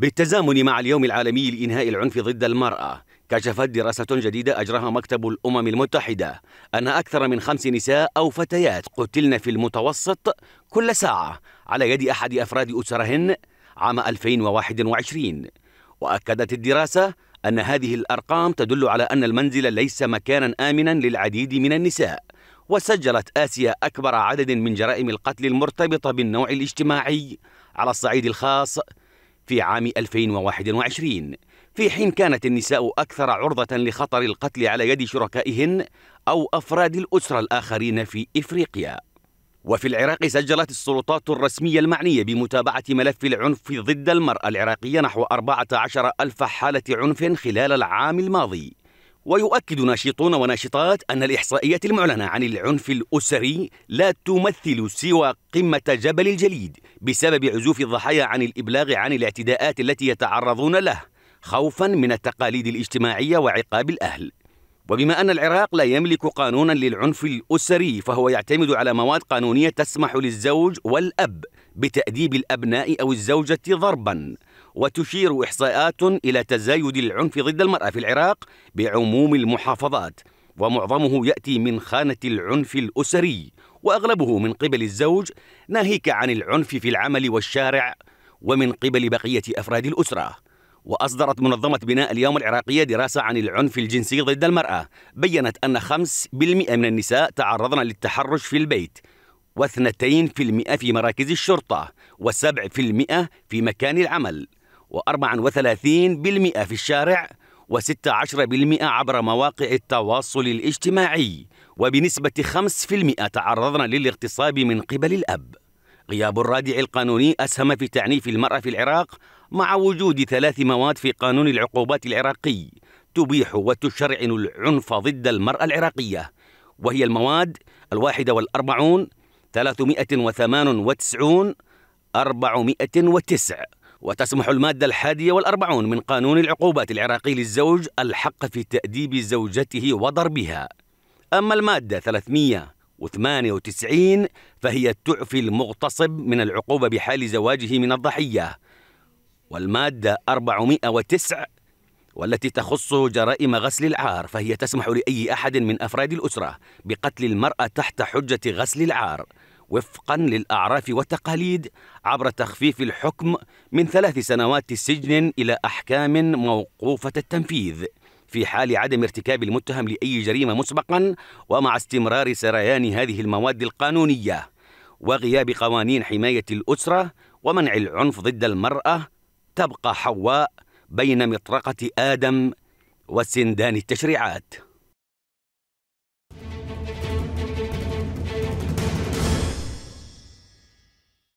بالتزامن مع اليوم العالمي لإنهاء العنف ضد المرأة كشفت دراسة جديدة أجراها مكتب الأمم المتحدة أن أكثر من خمس نساء أو فتيات قتلن في المتوسط كل ساعة على يد أحد أفراد أسرهن عام 2021 وأكدت الدراسة أن هذه الأرقام تدل على أن المنزل ليس مكانا آمنا للعديد من النساء وسجلت آسيا أكبر عدد من جرائم القتل المرتبطة بالنوع الاجتماعي على الصعيد الخاص في عام 2021 في حين كانت النساء أكثر عرضة لخطر القتل على يد شركائهن أو أفراد الأسرة الآخرين في إفريقيا وفي العراق سجلت السلطات الرسمية المعنية بمتابعة ملف العنف ضد المرأة العراقية نحو 14 ألف حالة عنف خلال العام الماضي ويؤكد ناشطون وناشطات أن الإحصائيات المعلنة عن العنف الأسري لا تمثل سوى قمة جبل الجليد بسبب عزوف الضحايا عن الإبلاغ عن الاعتداءات التي يتعرضون له خوفا من التقاليد الاجتماعية وعقاب الأهل وبما أن العراق لا يملك قانونا للعنف الأسري فهو يعتمد على مواد قانونية تسمح للزوج والأب بتأديب الأبناء أو الزوجة ضرباً وتشير إحصاءات إلى تزايد العنف ضد المرأة في العراق بعموم المحافظات ومعظمه يأتي من خانة العنف الأسري وأغلبه من قبل الزوج ناهيك عن العنف في العمل والشارع ومن قبل بقية أفراد الأسرة وأصدرت منظمة بناء اليوم العراقية دراسة عن العنف الجنسي ضد المرأة بيّنت أن 5% من النساء تعرضن للتحرش في البيت و2% في مراكز الشرطة و7% في مكان العمل و34% في الشارع و16% عبر مواقع التواصل الاجتماعي وبنسبة 5% تعرضن للاغتصاب من قبل الأب غياب الرادع القانوني أسهم في تعنيف المرأة في العراق مع وجود ثلاث مواد في قانون العقوبات العراقي تبيح وتشرعن العنف ضد المرأة العراقية وهي المواد الواحدة والأربعون ثلاثمائة وثمان وتسعون أربعمائة وتسع وتسمح المادة الحادية والأربعون من قانون العقوبات العراقي للزوج الحق في تأديب زوجته وضربها أما المادة 398 فهي تعفي المغتصب من العقوبة بحال زواجه من الضحية والمادة 409 والتي تخص جرائم غسل العار فهي تسمح لأي أحد من أفراد الأسرة بقتل المرأة تحت حجة غسل العار وفقا للأعراف والتقاليد عبر تخفيف الحكم من ثلاث سنوات سجن إلى أحكام موقوفة التنفيذ في حال عدم ارتكاب المتهم لأي جريمة مسبقا ومع استمرار سريان هذه المواد القانونية وغياب قوانين حماية الأسرة ومنع العنف ضد المرأة تبقى حواء بين مطرقة آدم وسندان التشريعات